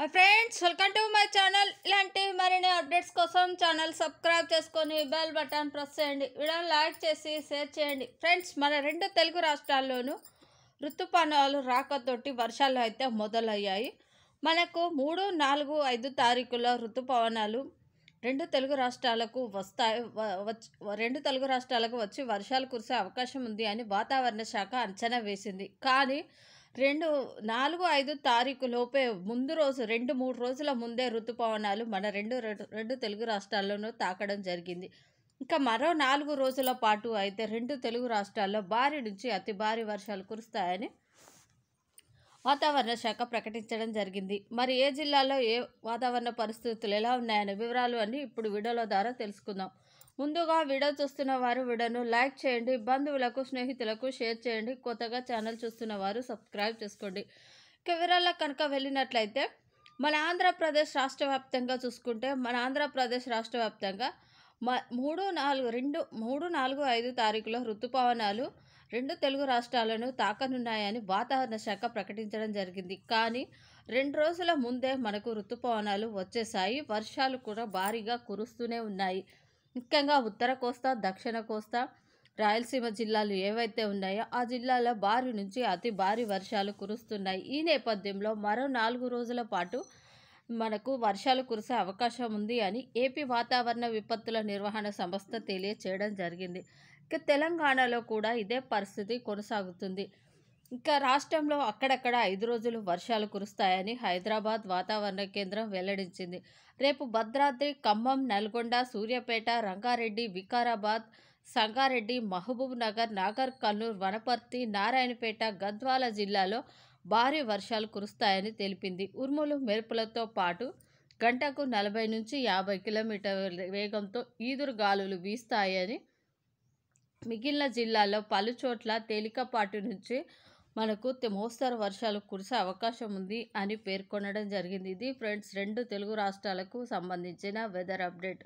hi friends welcome to my channel ఇలాంటి మరిన్ని updates కోసం ఛానల్ సబ్స్క్రైబ్ చేసుకొని బెల్ బటన్ ప్రెస్ చేయండి వీడియోని లైక్ చేసి షేర్ చేయండి ఫ్రెండ్స్ మన రెండు తెలుగు రాష్ట్రాల్లోనూ ఋతుపవనాలు రాకతోటి వర్షాలు అయితే మొదలయ్యాయి మనకు మూడు నాలుగు ఐదు తారీఖుల ఋతుపవనాలు రెండు తెలుగు రాష్ట్రాలకు వస్తాయి రెండు తెలుగు రాష్ట్రాలకు వచ్చి వర్షాలు కురిసే అవకాశం ఉంది అని వాతావరణ శాఖ అంచనా వేసింది కానీ రెండు నాలుగు ఐదు తారీఖు లోపే ముందు రోజు రెండు మూడు రోజుల ముందే ఋతుపవనాలు మన రెండు రెండు తెలుగు రాష్ట్రాల్లోనూ తాకడం జరిగింది ఇంకా మరో నాలుగు రోజుల పాటు అయితే రెండు తెలుగు రాష్ట్రాల్లో భారీ నుంచి అతి భారీ వర్షాలు కురుస్తాయని వాతావరణ శాఖ ప్రకటించడం జరిగింది మరి ఏ జిల్లాలో ఏ వాతావరణ పరిస్థితులు ఎలా ఉన్నాయనే వివరాలు అన్నీ ఇప్పుడు వీడియోల ద్వారా తెలుసుకుందాం ముందుగా వీడియో చూస్తున్న వారు వీడియోను లైక్ చేయండి బంధువులకు స్నేహితులకు షేర్ చేయండి కొత్తగా ఛానల్ చూస్తున్న వారు సబ్స్క్రైబ్ చేసుకోండి కెమెరాలో కనుక వెళ్ళినట్లయితే మన ఆంధ్రప్రదేశ్ రాష్ట్ర వ్యాప్తంగా చూసుకుంటే మన ఆంధ్రప్రదేశ్ రాష్ట్ర వ్యాప్తంగా మూడు నాలుగు రెండు మూడు నాలుగు ఐదు తారీఖులో ఋతుపవనాలు రెండు తెలుగు రాష్ట్రాలను తాకనున్నాయని వాతావరణ శాఖ ప్రకటించడం జరిగింది కానీ రెండు రోజుల ముందే మనకు ఋతుపవనాలు వచ్చేసాయి వర్షాలు కూడా భారీగా కురుస్తూనే ఉన్నాయి ముఖ్యంగా ఉత్తర కోస్తా దక్షిణ కోస్తా రాయలసీమ జిల్లాలు ఏవైతే ఉన్నాయో ఆ జిల్లాలో భారీ నుంచి అతి భారీ వర్షాలు కురుస్తున్నాయి ఈ నేపథ్యంలో మరో నాలుగు రోజుల పాటు మనకు వర్షాలు కురిసే అవకాశం ఉంది అని ఏపీ వాతావరణ విపత్తుల నిర్వహణ సంస్థ తెలియచేయడం జరిగింది ఇక తెలంగాణలో కూడా ఇదే పరిస్థితి కొనసాగుతుంది ఇంకా రాష్ట్రంలో అక్కడక్కడ ఐదు రోజులు వర్షాలు కురుస్తాయని హైదరాబాద్ వాతావరణ కేంద్రం వెల్లడించింది రేపు భద్రాద్రి ఖమ్మం నల్గొండ సూర్యపేట రంగారెడ్డి వికారాబాద్ సంగారెడ్డి మహబూబ్ నగర్ నాగర్ కర్నూలు వనపర్తి నారాయణపేట గద్వాల జిల్లాలో భారీ వర్షాలు కురుస్తాయని తెలిపింది ఉరుములు మెరుపులతో పాటు గంటకు నలభై నుంచి యాభై కిలోమీటర్ల వేగంతో ఈదురు గాలులు వీస్తాయని మిగిలిన జిల్లాలో పలుచోట్ల తేలికపాటి నుంచి మనకు మోస్తరు వర్షాలు కురిసే అవకాశం ఉంది అని పేర్కొనడం జరిగింది ఇది ఫ్రెండ్స్ రెండు తెలుగు రాష్ట్రాలకు సంబంధించిన వెదర్ అప్డేట్